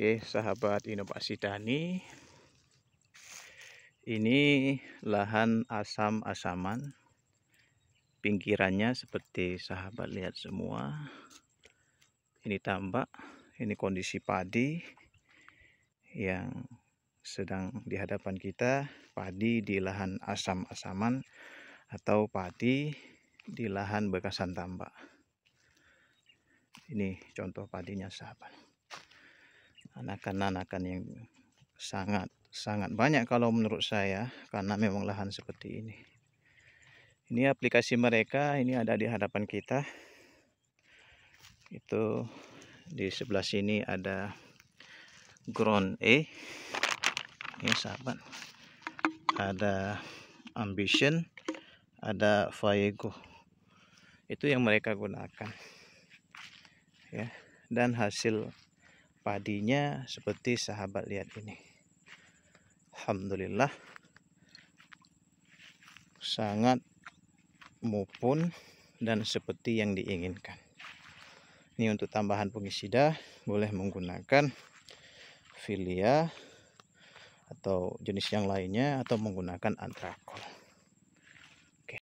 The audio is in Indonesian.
Oke, sahabat inovasi tani. Ini lahan asam-asaman. Pinggirannya seperti sahabat lihat semua. Ini tambak, ini kondisi padi yang sedang di hadapan kita, padi di lahan asam-asaman atau padi di lahan bekasan tambak. Ini contoh padinya sahabat anakan-anakan yang sangat sangat banyak kalau menurut saya karena memang lahan seperti ini ini aplikasi mereka ini ada di hadapan kita itu di sebelah sini ada ground E ini sahabat ada ambition ada Faego itu yang mereka gunakan ya dan hasil padinya seperti sahabat lihat ini Alhamdulillah sangat mupun dan seperti yang diinginkan ini untuk tambahan pengisida boleh menggunakan filia atau jenis yang lainnya atau menggunakan antrakol